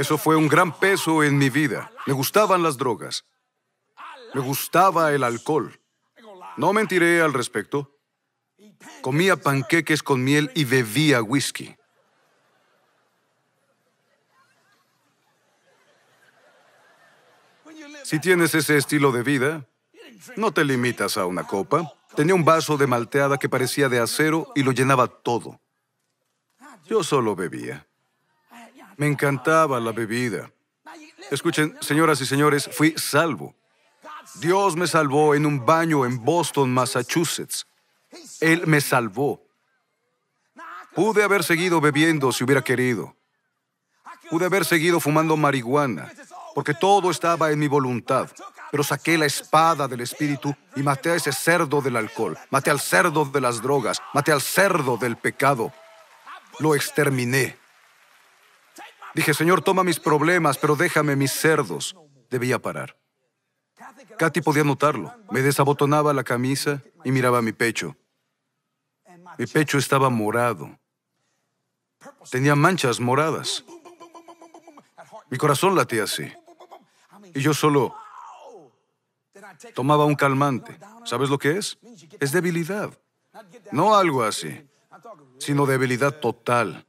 Eso fue un gran peso en mi vida. Me gustaban las drogas. Me gustaba el alcohol. No mentiré al respecto. Comía panqueques con miel y bebía whisky. Si tienes ese estilo de vida, no te limitas a una copa. Tenía un vaso de malteada que parecía de acero y lo llenaba todo. Yo solo bebía. Me encantaba la bebida. Escuchen, señoras y señores, fui salvo. Dios me salvó en un baño en Boston, Massachusetts. Él me salvó. Pude haber seguido bebiendo si hubiera querido. Pude haber seguido fumando marihuana, porque todo estaba en mi voluntad. Pero saqué la espada del espíritu y maté a ese cerdo del alcohol, maté al cerdo de las drogas, maté al cerdo del pecado. Lo exterminé. Dije, Señor, toma mis problemas, pero déjame mis cerdos. Debía parar. Katy podía notarlo. Me desabotonaba la camisa y miraba mi pecho. Mi pecho estaba morado. Tenía manchas moradas. Mi corazón latía así. Y yo solo tomaba un calmante. ¿Sabes lo que es? Es debilidad. No algo así, sino debilidad total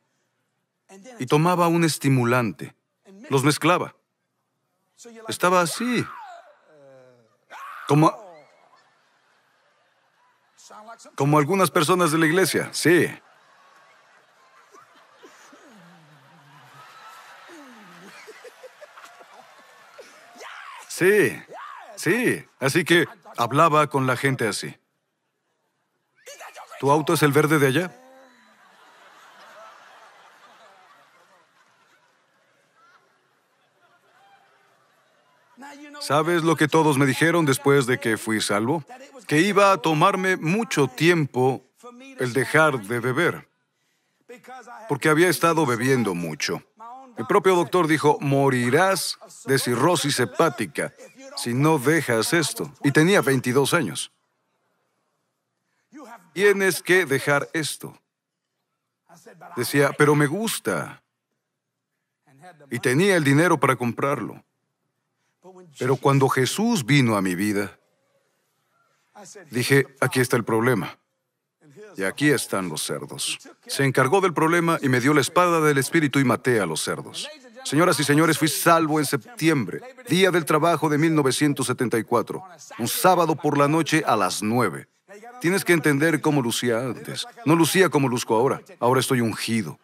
y tomaba un estimulante. Los mezclaba. Estaba así. Como... Como algunas personas de la iglesia, sí. Sí, sí. Así que hablaba con la gente así. ¿Tu auto es el verde de allá? ¿Sabes lo que todos me dijeron después de que fui salvo? Que iba a tomarme mucho tiempo el dejar de beber, porque había estado bebiendo mucho. El propio doctor dijo, morirás de cirrosis hepática si no dejas esto. Y tenía 22 años. Tienes que dejar esto. Decía, pero me gusta. Y tenía el dinero para comprarlo. Pero cuando Jesús vino a mi vida, dije, aquí está el problema. Y aquí están los cerdos. Se encargó del problema y me dio la espada del Espíritu y maté a los cerdos. Señoras y señores, fui salvo en septiembre, día del trabajo de 1974, un sábado por la noche a las nueve. Tienes que entender cómo lucía antes. No lucía como luzco ahora. Ahora estoy ungido.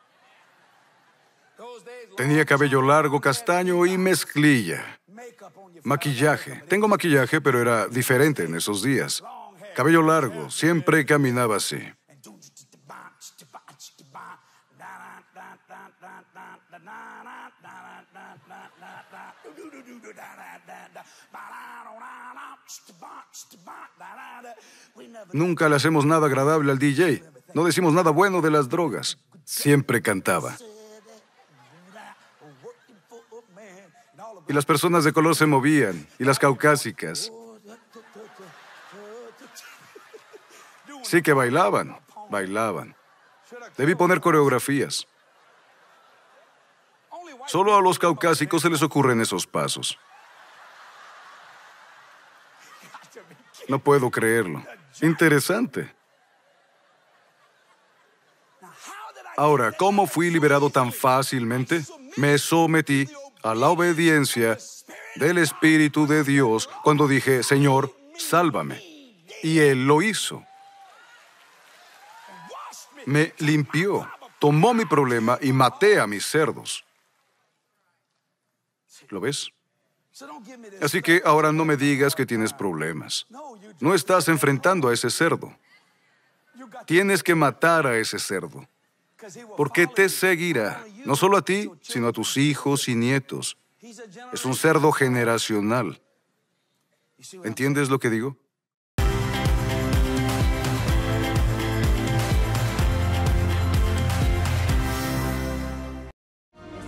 Tenía cabello largo, castaño y mezclilla. Maquillaje. Tengo maquillaje, pero era diferente en esos días. Cabello largo, siempre caminaba así. Nunca le hacemos nada agradable al DJ. No decimos nada bueno de las drogas. Siempre cantaba. y las personas de color se movían, y las caucásicas. Sí que bailaban, bailaban. Debí poner coreografías. Solo a los caucásicos se les ocurren esos pasos. No puedo creerlo. Interesante. Ahora, ¿cómo fui liberado tan fácilmente? Me sometí a la obediencia del Espíritu de Dios cuando dije, Señor, sálvame. Y Él lo hizo. Me limpió, tomó mi problema y maté a mis cerdos. ¿Lo ves? Así que ahora no me digas que tienes problemas. No estás enfrentando a ese cerdo. Tienes que matar a ese cerdo porque te seguirá, no solo a ti, sino a tus hijos y nietos. Es un cerdo generacional. ¿Entiendes lo que digo?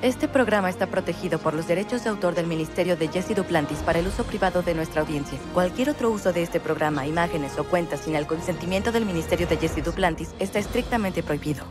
Este programa está protegido por los derechos de autor del Ministerio de Jesse Duplantis para el uso privado de nuestra audiencia. Cualquier otro uso de este programa, imágenes o cuentas sin el consentimiento del Ministerio de Jesse Duplantis está estrictamente prohibido.